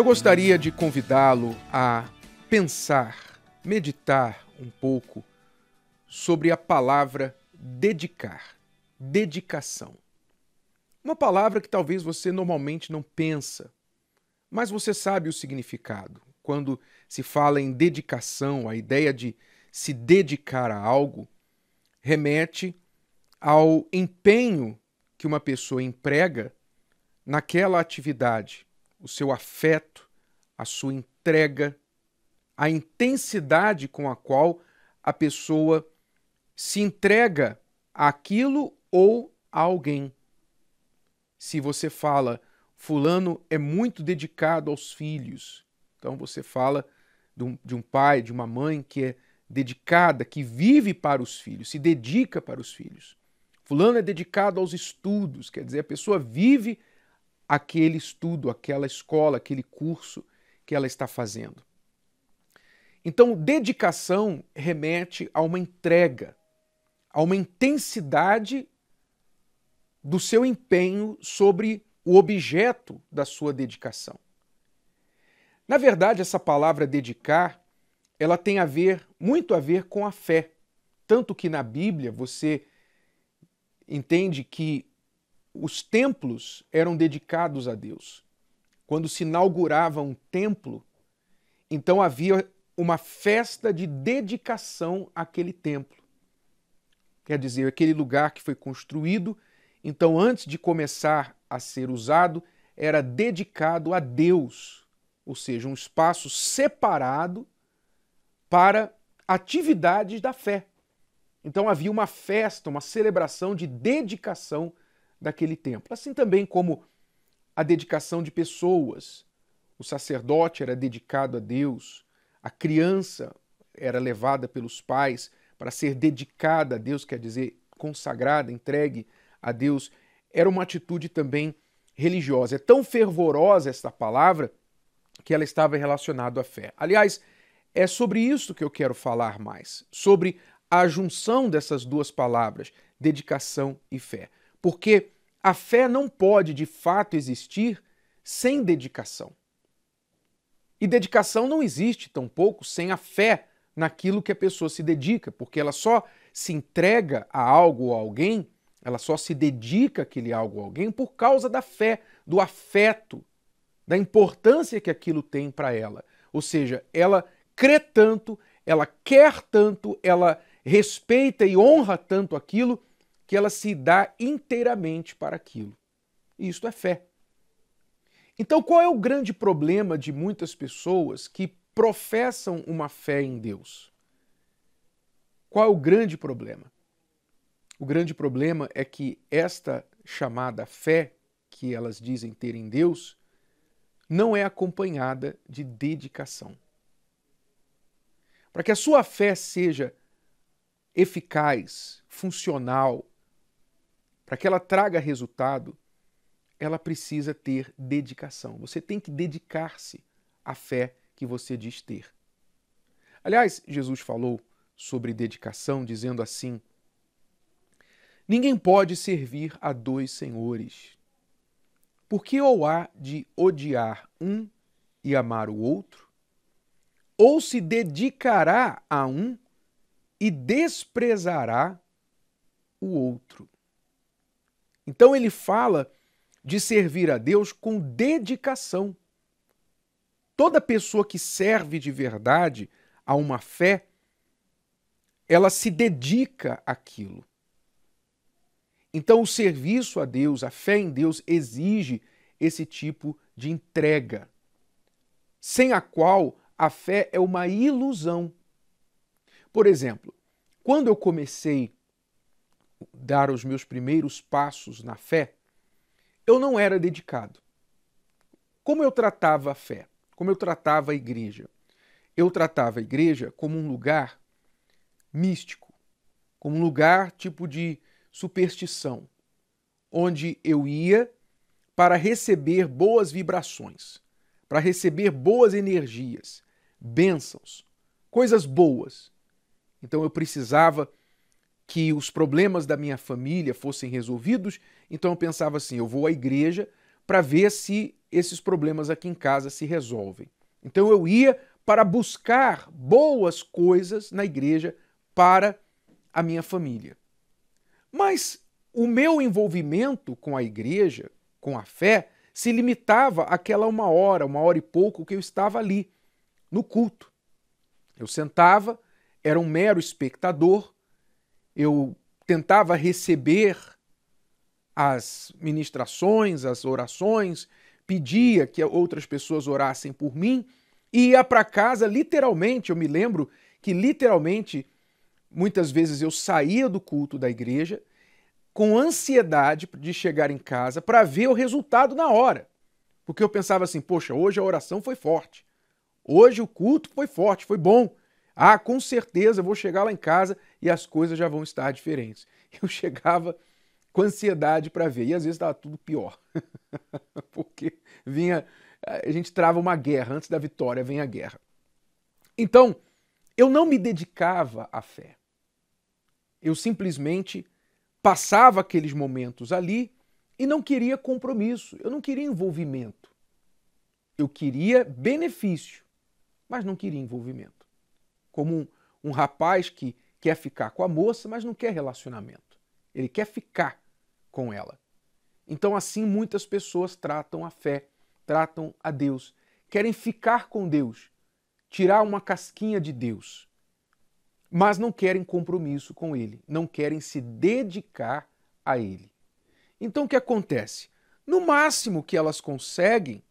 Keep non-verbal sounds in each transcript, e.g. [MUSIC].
Eu gostaria de convidá-lo a pensar, meditar um pouco sobre a palavra dedicar, dedicação. Uma palavra que talvez você normalmente não pensa, mas você sabe o significado. Quando se fala em dedicação, a ideia de se dedicar a algo remete ao empenho que uma pessoa emprega naquela atividade o seu afeto, a sua entrega, a intensidade com a qual a pessoa se entrega àquilo ou a alguém. Se você fala, Fulano é muito dedicado aos filhos, então você fala de um, de um pai, de uma mãe que é dedicada, que vive para os filhos, se dedica para os filhos. Fulano é dedicado aos estudos, quer dizer, a pessoa vive aquele estudo, aquela escola, aquele curso que ela está fazendo. Então, dedicação remete a uma entrega, a uma intensidade do seu empenho sobre o objeto da sua dedicação. Na verdade, essa palavra dedicar, ela tem a ver muito a ver com a fé, tanto que na Bíblia você entende que os templos eram dedicados a Deus. Quando se inaugurava um templo, então havia uma festa de dedicação àquele templo. Quer dizer, aquele lugar que foi construído, então antes de começar a ser usado, era dedicado a Deus, ou seja, um espaço separado para atividades da fé. Então havia uma festa, uma celebração de dedicação daquele templo. Assim também como a dedicação de pessoas. O sacerdote era dedicado a Deus, a criança era levada pelos pais para ser dedicada a Deus, quer dizer, consagrada, entregue a Deus. Era uma atitude também religiosa. É tão fervorosa esta palavra que ela estava relacionada à fé. Aliás, é sobre isso que eu quero falar mais, sobre a junção dessas duas palavras, dedicação e fé porque a fé não pode de fato existir sem dedicação. E dedicação não existe tampouco sem a fé naquilo que a pessoa se dedica, porque ela só se entrega a algo ou a alguém, ela só se dedica àquele algo ou alguém por causa da fé, do afeto, da importância que aquilo tem para ela. Ou seja, ela crê tanto, ela quer tanto, ela respeita e honra tanto aquilo que ela se dá inteiramente para aquilo. E isto é fé. Então, qual é o grande problema de muitas pessoas que professam uma fé em Deus? Qual é o grande problema? O grande problema é que esta chamada fé que elas dizem ter em Deus não é acompanhada de dedicação. Para que a sua fé seja eficaz, funcional, para que ela traga resultado, ela precisa ter dedicação. Você tem que dedicar-se à fé que você diz ter. Aliás, Jesus falou sobre dedicação, dizendo assim: Ninguém pode servir a dois senhores, porque ou há de odiar um e amar o outro, ou se dedicará a um e desprezará o outro. Então ele fala de servir a Deus com dedicação. Toda pessoa que serve de verdade a uma fé, ela se dedica àquilo. Então, o serviço a Deus, a fé em Deus, exige esse tipo de entrega, sem a qual a fé é uma ilusão. Por exemplo, quando eu comecei dar os meus primeiros passos na fé, eu não era dedicado. Como eu tratava a fé? Como eu tratava a igreja? Eu tratava a igreja como um lugar místico, como um lugar tipo de superstição, onde eu ia para receber boas vibrações, para receber boas energias, bênçãos, coisas boas. Então eu precisava que os problemas da minha família fossem resolvidos, então eu pensava assim: eu vou à igreja para ver se esses problemas aqui em casa se resolvem. Então eu ia para buscar boas coisas na igreja para a minha família. Mas o meu envolvimento com a igreja, com a fé, se limitava àquela uma hora, uma hora e pouco que eu estava ali, no culto. Eu sentava, era um mero espectador, eu tentava receber as ministrações, as orações, pedia que outras pessoas orassem por mim e ia para casa literalmente. Eu me lembro que literalmente muitas vezes eu saía do culto da igreja com ansiedade de chegar em casa para ver o resultado na hora. Porque eu pensava assim: poxa, hoje a oração foi forte. Hoje o culto foi forte, foi bom. Ah, com certeza vou chegar lá em casa e as coisas já vão estar diferentes. [LAUGHS] Eu chegava com ansiedade para ver, e às vezes estava tudo pior, [LAUGHS] porque vinha, a gente trava uma guerra, antes da vitória vem a guerra. Então, eu não me dedicava à fé. Eu simplesmente passava aqueles momentos ali e não queria compromisso, eu não queria envolvimento. Eu queria benefício, mas não queria envolvimento. Como um, um rapaz que quer ficar com a moça, mas não quer relacionamento. Ele quer ficar com ela. Então, assim, muitas pessoas tratam a fé, tratam a Deus, querem ficar com Deus, tirar uma casquinha de Deus, mas não querem compromisso com Ele, não querem se dedicar a Ele. Então, o que acontece? No máximo que elas conseguem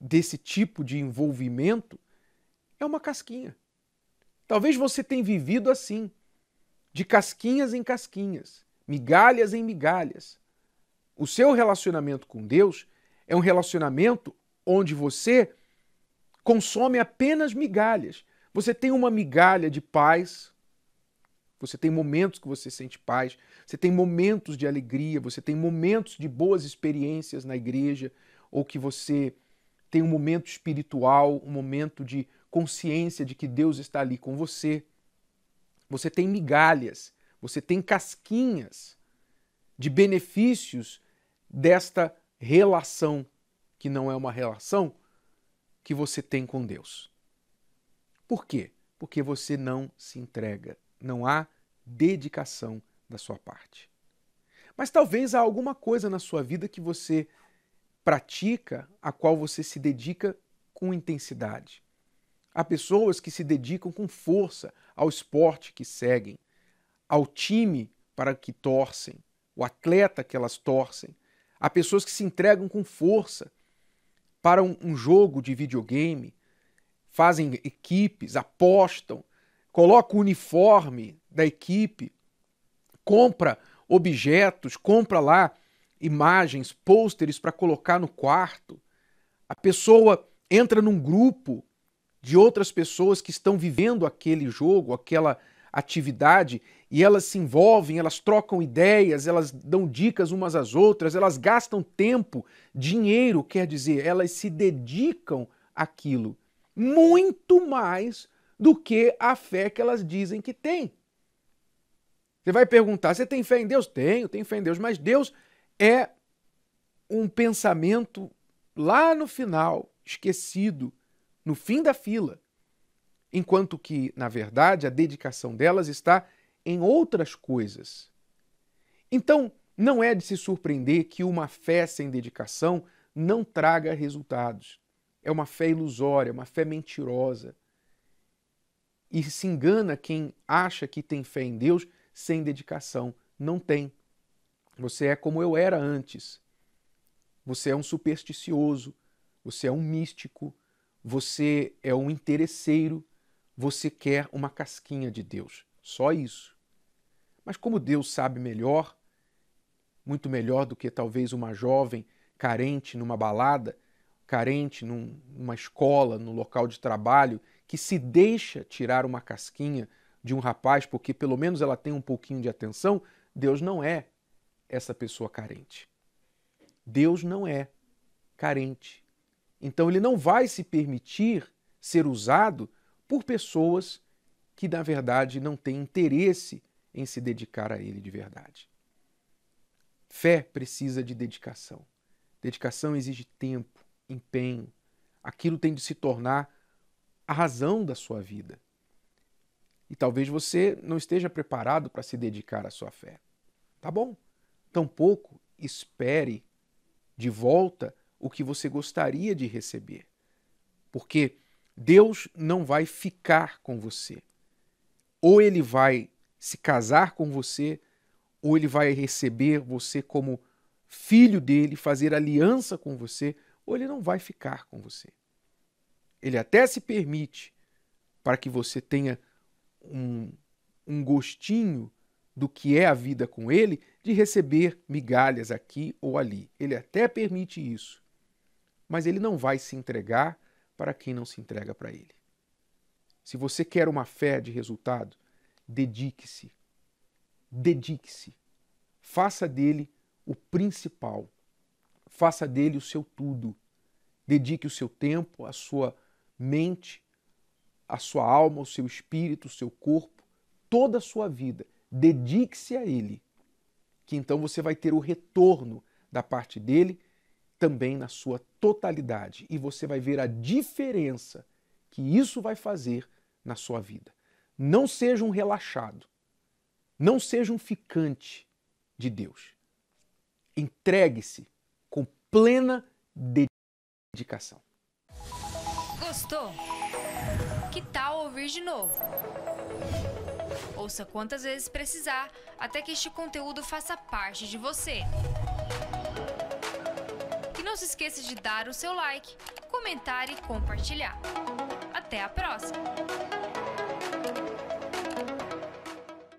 desse tipo de envolvimento é uma casquinha. Talvez você tenha vivido assim, de casquinhas em casquinhas, migalhas em migalhas. O seu relacionamento com Deus é um relacionamento onde você consome apenas migalhas. Você tem uma migalha de paz, você tem momentos que você sente paz, você tem momentos de alegria, você tem momentos de boas experiências na igreja, ou que você tem um momento espiritual, um momento de consciência de que Deus está ali com você. Você tem migalhas, você tem casquinhas de benefícios desta relação, que não é uma relação que você tem com Deus. Por quê? Porque você não se entrega, não há dedicação da sua parte. Mas talvez há alguma coisa na sua vida que você pratica, a qual você se dedica com intensidade. Há pessoas que se dedicam com força ao esporte que seguem, ao time para que torcem, o atleta que elas torcem. Há pessoas que se entregam com força para um, um jogo de videogame, fazem equipes, apostam, colocam o uniforme da equipe, compra objetos, compra lá imagens, pôsteres para colocar no quarto. A pessoa entra num grupo de outras pessoas que estão vivendo aquele jogo, aquela atividade, e elas se envolvem, elas trocam ideias, elas dão dicas umas às outras, elas gastam tempo, dinheiro, quer dizer, elas se dedicam àquilo muito mais do que a fé que elas dizem que têm. Você vai perguntar: você tem fé em Deus? Tenho, tenho fé em Deus, mas Deus é um pensamento lá no final, esquecido no fim da fila, enquanto que, na verdade, a dedicação delas está em outras coisas. Então, não é de se surpreender que uma fé sem dedicação não traga resultados. É uma fé ilusória, uma fé mentirosa. E se engana quem acha que tem fé em Deus sem dedicação. Não tem. Você é como eu era antes. Você é um supersticioso, você é um místico, você é um interesseiro, você quer uma casquinha de Deus. Só isso. Mas como Deus sabe melhor, muito melhor do que talvez uma jovem carente numa balada, carente num, numa escola, no num local de trabalho, que se deixa tirar uma casquinha de um rapaz porque pelo menos ela tem um pouquinho de atenção, Deus não é essa pessoa carente. Deus não é carente. Então ele não vai se permitir ser usado por pessoas que, na verdade, não têm interesse em se dedicar a ele de verdade. Fé precisa de dedicação. Dedicação exige tempo, empenho. Aquilo tem de se tornar a razão da sua vida. E talvez você não esteja preparado para se dedicar à sua fé. Tá bom? Tampouco espere de volta o que você gostaria de receber. Porque Deus não vai ficar com você. Ou ele vai se casar com você, ou ele vai receber você como filho dele, fazer aliança com você, ou ele não vai ficar com você. Ele até se permite para que você tenha um, um gostinho do que é a vida com ele, de receber migalhas aqui ou ali. Ele até permite isso mas ele não vai se entregar para quem não se entrega para ele. Se você quer uma fé de resultado, dedique-se. Dedique-se. Faça dele o principal. Faça dele o seu tudo. Dedique o seu tempo, a sua mente, a sua alma, o seu espírito, o seu corpo, toda a sua vida. Dedique-se a ele, que então você vai ter o retorno da parte dele também na sua totalidade. E você vai ver a diferença que isso vai fazer na sua vida. Não seja um relaxado. Não seja um ficante de Deus. Entregue-se com plena dedicação. Gostou? Que tal ouvir de novo? Ouça quantas vezes precisar até que este conteúdo faça parte de você. Não se esqueça de dar o seu like, comentar e compartilhar. Até a próxima!